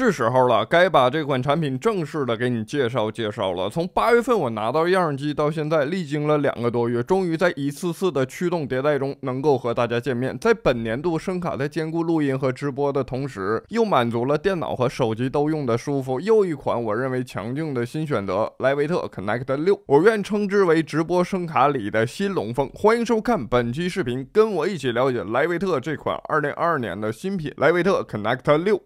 是时候了，该把这款产品正式的给你介绍介绍了。从八月份我拿到样机到现在，历经了两个多月，终于在一次次的驱动迭代中，能够和大家见面。在本年度声卡在兼顾录音和直播的同时，又满足了电脑和手机都用的舒服，又一款我认为强劲的新选择——莱维特 Connect 六。我愿称之为直播声卡里的新龙凤。欢迎收看本期视频，跟我一起了解莱维特这款二零二二年的新品——莱维特 Connect 六。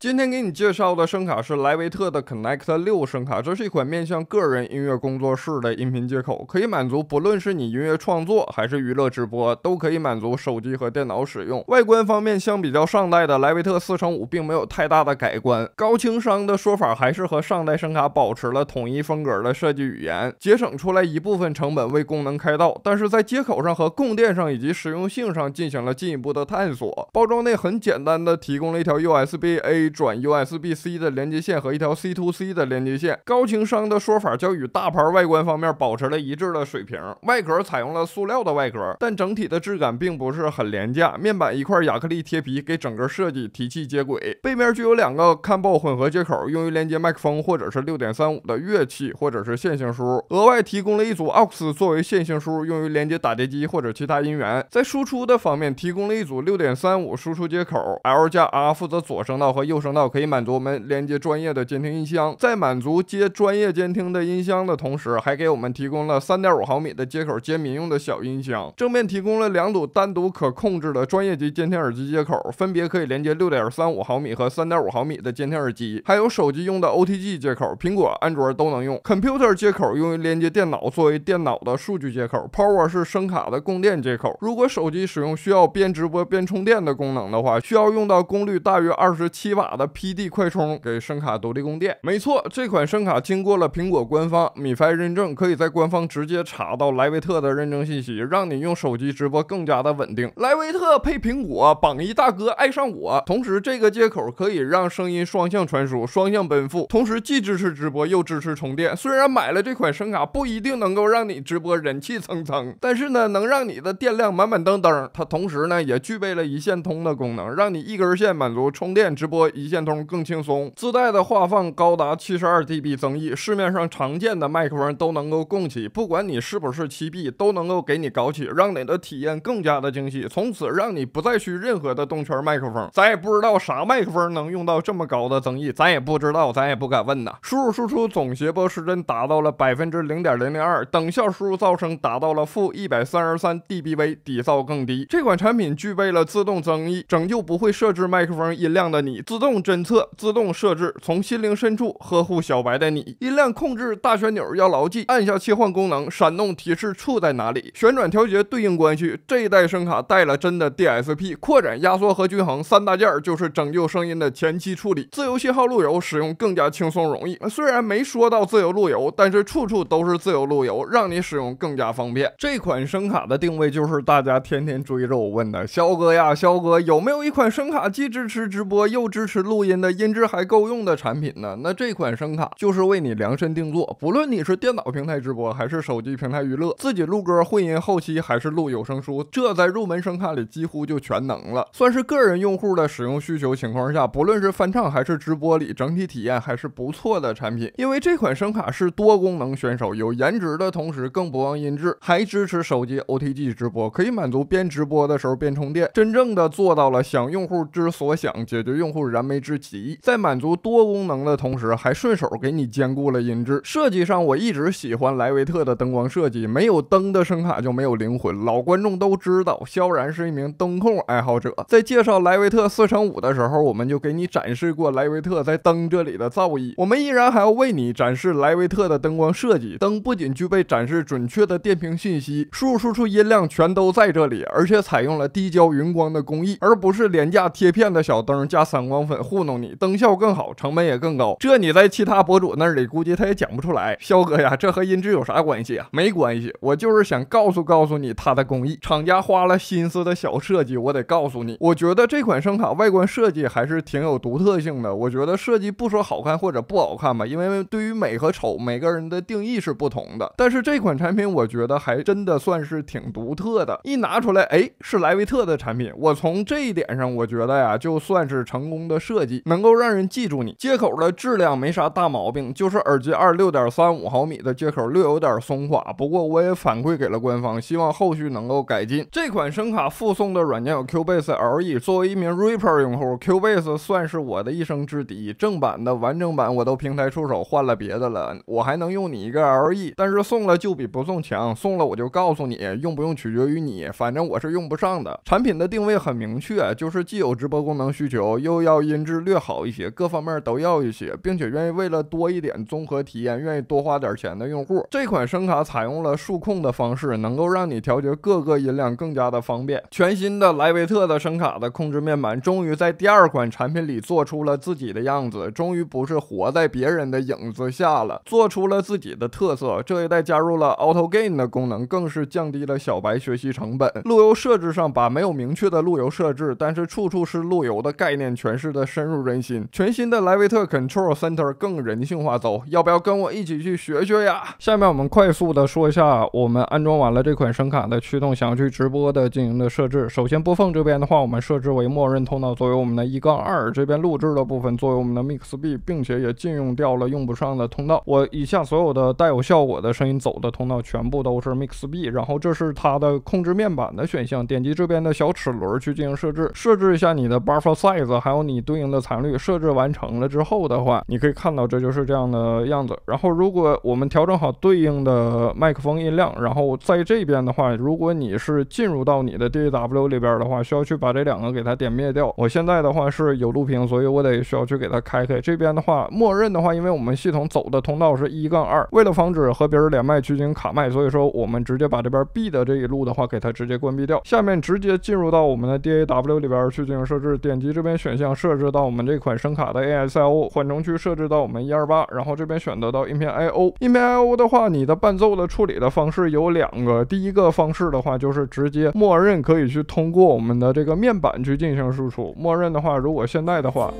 今天给你介绍的声卡是莱维特的 Connect 六声卡，这是一款面向个人音乐工作室的音频接口，可以满足不论是你音乐创作还是娱乐直播，都可以满足手机和电脑使用。外观方面，相比较上代的莱维特四乘五，并没有太大的改观。高情商的说法还是和上代声卡保持了统一风格的设计语言，节省出来一部分成本为功能开道，但是在接口上和供电上以及实用性上进行了进一步的探索。包装内很简单的提供了一条 USB A。转 USB-C 的连接线和一条 C to C 的连接线。高情商的说法较与大牌外观方面保持了一致的水平。外壳采用了塑料的外壳，但整体的质感并不是很廉价。面板一块亚克力贴皮给整个设计提气接轨。背面具有两个 Combo 混合接口，用于连接麦克风或者是六点三五的乐器或者是线性输入。额外提供了一组 Aux 作为线性输入，用于连接打碟机或者其他音源。在输出的方面提供了一组六点三五输出接口，L 加 R 负责左声道和右。声道可以满足我们连接专业的监听音箱，在满足接专业监听的音箱的同时，还给我们提供了三点五毫米的接口接民用的小音箱。正面提供了两组单独可控制的专业级监听耳机接口，分别可以连接六点三五毫米和三点五毫米的监听耳机，还有手机用的 OTG 接口，苹果、安卓都能用。Computer 接口用于连接电脑，作为电脑的数据接口。Power 是声卡的供电接口。如果手机使用需要边直播边充电的功能的话，需要用到功率大约二十七瓦。打的 PD 快充给声卡独立供电，没错，这款声卡经过了苹果官方米 i 认证，可以在官方直接查到莱维特的认证信息，让你用手机直播更加的稳定。莱维特配苹果，榜一大哥爱上我。同时，这个接口可以让声音双向传输，双向奔赴，同时既支持直播又支持充电。虽然买了这款声卡不一定能够让你直播人气蹭蹭，但是呢，能让你的电量满满登登。它同时呢，也具备了一线通的功能，让你一根线满足充电直播。一线通更轻松，自带的画放高达七十二 dB 增益，市面上常见的麦克风都能够供起，不管你是不是七 B，都能够给你搞起，让你的体验更加的精细。从此让你不再需任何的动圈麦克风，咱也不知道啥麦克风能用到这么高的增益，咱也不知道，咱也不敢问呐。输入输出总谐波失真达到了百分之零点零零二，等效输入噪声达到了负一百三十三 dBV，底噪更低。这款产品具备了自动增益，拯救不会设置麦克风音量的你，自动。动侦测自动设置，从心灵深处呵护小白的你。音量控制大旋钮要牢记，按下切换功能，闪动提示处在哪里？旋转调节对应关系。这一代声卡带了真的 DSP，扩展、压缩和均衡三大件儿，就是拯救声音的前期处理。自由信号路由使用更加轻松容易。虽然没说到自由路由，但是处处都是自由路由，让你使用更加方便。这款声卡的定位就是大家天天追着我问的，肖哥呀，肖哥有没有一款声卡既支持直播又支持？录音的音质还够用的产品呢？那这款声卡就是为你量身定做。不论你是电脑平台直播，还是手机平台娱乐，自己录歌混音后期，还是录有声书，这在入门声卡里几乎就全能了。算是个人用户的使用需求情况下，不论是翻唱还是直播里，整体体验还是不错的产品。因为这款声卡是多功能选手，有颜值的同时更不忘音质，还支持手机 OTG 直播，可以满足边直播的时候边充电，真正的做到了想用户之所想，解决用户燃。没之极，在满足多功能的同时，还顺手给你兼顾了音质。设计上，我一直喜欢莱维特的灯光设计。没有灯的声卡就没有灵魂。老观众都知道，萧然是一名灯控爱好者。在介绍莱维特四乘五的时候，我们就给你展示过莱维特在灯这里的造诣。我们依然还要为你展示莱维特的灯光设计。灯不仅具备展示准确的电瓶信息、输入输出音量全都在这里，而且采用了低焦云光的工艺，而不是廉价贴片的小灯加散光。粉糊弄你，灯效更好，成本也更高。这你在其他博主那里估计他也讲不出来。肖哥呀，这和音质有啥关系啊？没关系，我就是想告诉告诉你它的工艺，厂家花了心思的小设计。我得告诉你，我觉得这款声卡外观设计还是挺有独特性的。我觉得设计不说好看或者不好看吧，因为对于美和丑，每个人的定义是不同的。但是这款产品我觉得还真的算是挺独特的。一拿出来，哎，是莱维特的产品。我从这一点上，我觉得呀，就算是成功的。设计能够让人记住你接口的质量没啥大毛病，就是耳机二六点三五毫米的接口略有点松垮。不过我也反馈给了官方，希望后续能够改进。这款声卡附送的软件有 Q Base LE。作为一名 Rapper 用户，Q Base 算是我的一生之敌。正版的完整版我都平台出手换了别的了，我还能用你一个 LE，但是送了就比不送强。送了我就告诉你，用不用取决于你，反正我是用不上的。产品的定位很明确，就是既有直播功能需求，又要。音质略好一些，各方面都要一些，并且愿意为了多一点综合体验，愿意多花点钱的用户，这款声卡采用了数控的方式，能够让你调节各个音量更加的方便。全新的莱维特的声卡的控制面板，终于在第二款产品里做出了自己的样子，终于不是活在别人的影子下了，做出了自己的特色。这一代加入了 Auto Gain 的功能，更是降低了小白学习成本。路由设置上，把没有明确的路由设置，但是处处是路由的概念诠释的。深入人心。全新的莱维特 Control Center 更人性化。走，要不要跟我一起去学学呀？下面我们快速的说一下，我们安装完了这款声卡的驱动，想要去直播的进行的设置。首先播放这边的话，我们设置为默认通道作为我们的一杠二，这边录制的部分作为我们的 Mix B，并且也禁用掉了用不上的通道。我以下所有的带有效果的声音走的通道全部都是 Mix B。然后这是它的控制面板的选项，点击这边的小齿轮去进行设置，设置一下你的 Buffer Size，还有你。对应的残率设置完成了之后的话，你可以看到这就是这样的样子。然后如果我们调整好对应的麦克风音量，然后在这边的话，如果你是进入到你的 DAW 里边的话，需要去把这两个给它点灭掉。我现在的话是有录屏，所以我得需要去给它开开。这边的话，默认的话，因为我们系统走的通道是一杠二，为了防止和别人连麦去进行卡麦，所以说我们直接把这边 B 的这一路的话给它直接关闭掉。下面直接进入到我们的 DAW 里边去进行设置，点击这边选项设。置。设置到我们这款声卡的 ASIO 缓冲区，设置到我们一二八，然后这边选择到音频 I/O。音频 I/O 的话，你的伴奏的处理的方式有两个。第一个方式的话，就是直接默认可以去通过我们的这个面板去进行输出。默认的话，如果现在的话。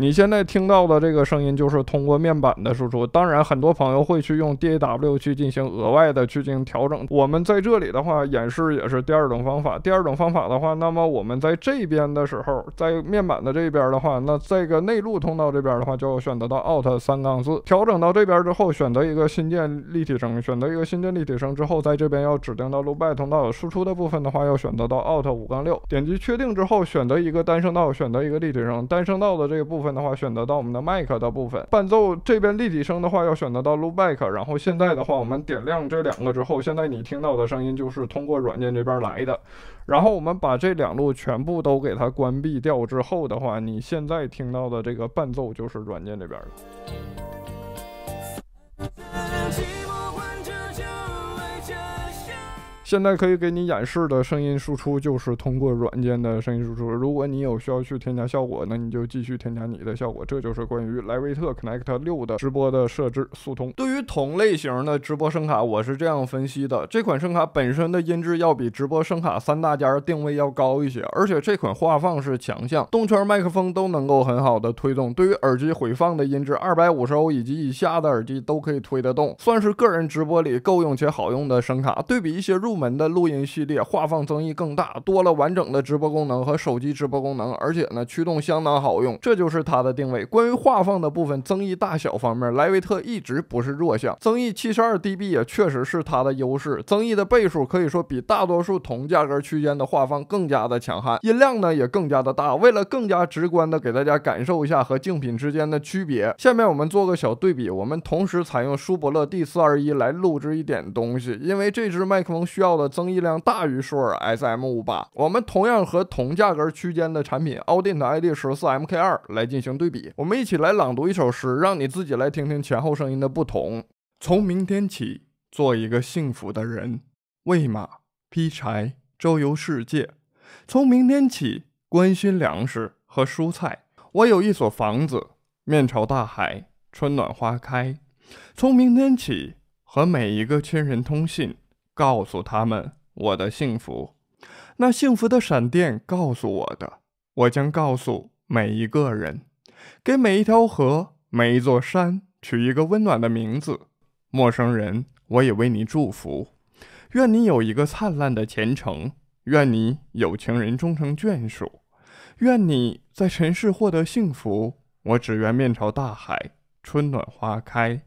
你现在听到的这个声音就是通过面板的输出。当然，很多朋友会去用 DAW 去进行额外的去进行调整。我们在这里的话，演示也是第二种方法。第二种方法的话，那么我们在这边的时候，在面板的这边的话，那这个内陆通道这边的话，就选择到 Out 三杠四，调整到这边之后，选择一个新建立体声，选择一个新建立体声之后，在这边要指定到 Loop by 通道输出的部分的话，要选择到 Out 五杠六，点击确定之后，选择一个单声道，选择一个立体声，单声道的这个部分。的话，选择到我们的麦克的部分伴奏这边立体声的话，要选择到录 c k 然后现在的话，我们点亮这两个之后，现在你听到的声音就是通过软件这边来的。然后我们把这两路全部都给它关闭掉之后的话，你现在听到的这个伴奏就是软件这边的。现在可以给你演示的声音输出就是通过软件的声音输出。如果你有需要去添加效果，那你就继续添加你的效果。这就是关于莱维特 Connect 六的直播的设置速通。对于同类型的直播声卡，我是这样分析的：这款声卡本身的音质要比直播声卡三大家定位要高一些，而且这款话放是强项，动圈麦克风都能够很好的推动。对于耳机回放的音质，二百五十欧以及以下的耳机都可以推得动，算是个人直播里够用且好用的声卡。对比一些入门门的录音系列画放增益更大多了完整的直播功能和手机直播功能，而且呢驱动相当好用，这就是它的定位。关于画放的部分增益大小方面，莱维特一直不是弱项，增益七十二 dB 也确实是它的优势，增益的倍数可以说比大多数同价格区间的画放更加的强悍，音量呢也更加的大。为了更加直观的给大家感受一下和竞品之间的区别，下面我们做个小对比，我们同时采用舒伯乐 D 四二一来录制一点东西，因为这支麦克风需要。的增益量大于舒尔 SM 五八，我们同样和同价格区间的产品 Audient ID 十四 MK 二来进行对比。我们一起来朗读一首诗，让你自己来听听前后声音的不同。从明天起，做一个幸福的人，喂马，劈柴，周游世界。从明天起，关心粮食和蔬菜。我有一所房子，面朝大海，春暖花开。从明天起，和每一个亲人通信。告诉他们我的幸福，那幸福的闪电告诉我的，我将告诉每一个人。给每一条河，每一座山取一个温暖的名字。陌生人，我也为你祝福。愿你有一个灿烂的前程。愿你有情人终成眷属。愿你在尘世获得幸福。我只愿面朝大海，春暖花开。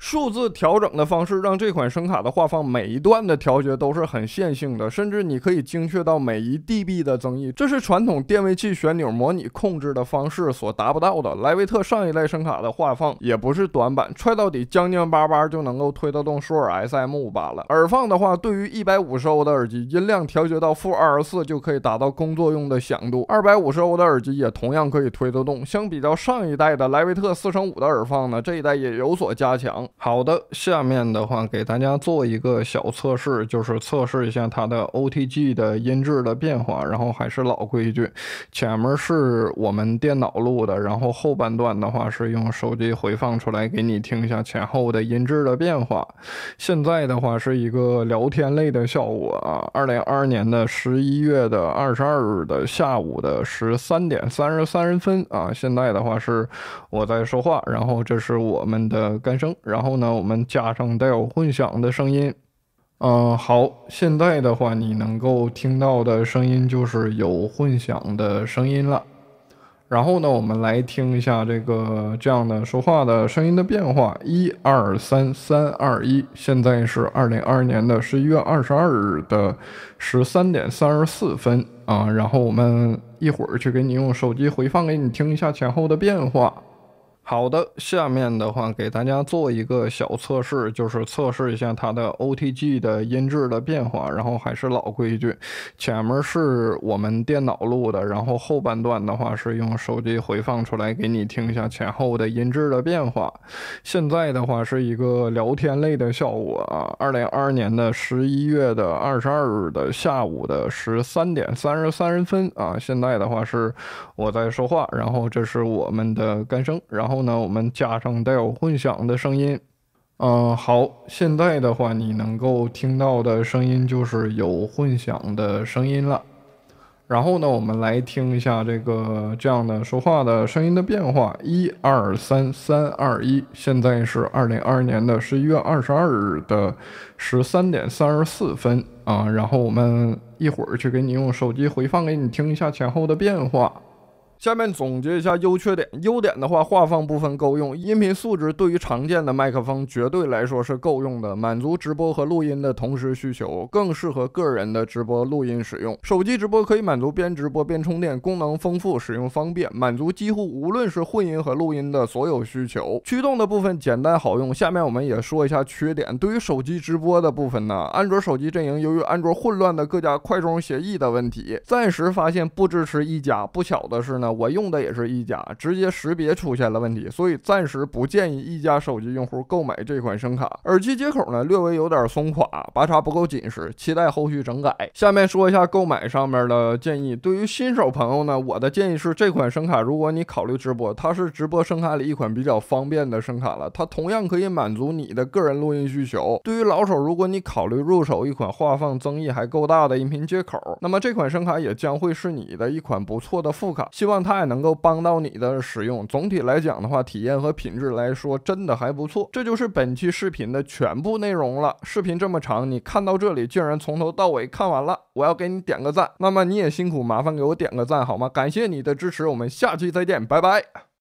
数字调整的方式让这款声卡的画放每一段的调节都是很线性的，甚至你可以精确到每一 dB 的增益，这是传统电位器旋钮模拟控制的方式所达不到的。莱维特上一代声卡的画放也不是短板，踹到底将将巴巴就能够推得动舒尔 SM58。耳放的话，对于150欧的耳机，音量调节到负24就可以达到工作用的响度，250欧的耳机也同样可以推得动。相比较上一代的莱维特四乘五的耳放呢，这一代也有所加强。好的，下面的话给大家做一个小测试，就是测试一下它的 OTG 的音质的变化。然后还是老规矩，前面是我们电脑录的，然后后半段的话是用手机回放出来给你听一下前后的音质的变化。现在的话是一个聊天类的效果啊，二零二二年的十一月的二十二日的下午的十三点三十三分啊。现在的话是我在说话，然后这是我们的干声，然后。然后呢，我们加上带有混响的声音。嗯，好，现在的话，你能够听到的声音就是有混响的声音了。然后呢，我们来听一下这个这样的说话的声音的变化。一二三三二一，现在是二零二二年的十一月二十二日的十三点三十四分啊。然后我们一会儿去给你用手机回放给你听一下前后的变化。好的，下面的话给大家做一个小测试，就是测试一下它的 OTG 的音质的变化。然后还是老规矩，前面是我们电脑录的，然后后半段的话是用手机回放出来给你听一下前后的音质的变化。现在的话是一个聊天类的效果啊，二零二二年的十一月的二十二日的下午的十三点三十三分啊。现在的话是我在说话，然后这是我们的干声，然后。那我们加上带有混响的声音，嗯，好，现在的话你能够听到的声音就是有混响的声音了。然后呢，我们来听一下这个这样的说话的声音的变化，一二三三二一，现在是二零二二年的十一月二十二日的十三点三十四分啊。然后我们一会儿去给你用手机回放给你听一下前后的变化。下面总结一下优缺点。优点的话，话放部分够用，音频素质对于常见的麦克风绝对来说是够用的，满足直播和录音的同时需求，更适合个人的直播录音使用。手机直播可以满足边直播边充电，功能丰富，使用方便，满足几乎无论是混音和录音的所有需求。驱动的部分简单好用。下面我们也说一下缺点。对于手机直播的部分呢，安卓手机阵营由于安卓混乱的各家快充协议的问题，暂时发现不支持一加。不巧的是呢。我用的也是一加，直接识别出现了问题，所以暂时不建议一加手机用户购买这款声卡。耳机接口呢略微有点松垮，拔插不够紧实，期待后续整改。下面说一下购买上面的建议。对于新手朋友呢，我的建议是这款声卡，如果你考虑直播，它是直播声卡里一款比较方便的声卡了，它同样可以满足你的个人录音需求。对于老手，如果你考虑入手一款画放增益还够大的音频接口，那么这款声卡也将会是你的一款不错的副卡。希望。它也能够帮到你的使用。总体来讲的话，体验和品质来说，真的还不错。这就是本期视频的全部内容了。视频这么长，你看到这里竟然从头到尾看完了，我要给你点个赞。那么你也辛苦，麻烦给我点个赞好吗？感谢你的支持，我们下期再见，拜拜。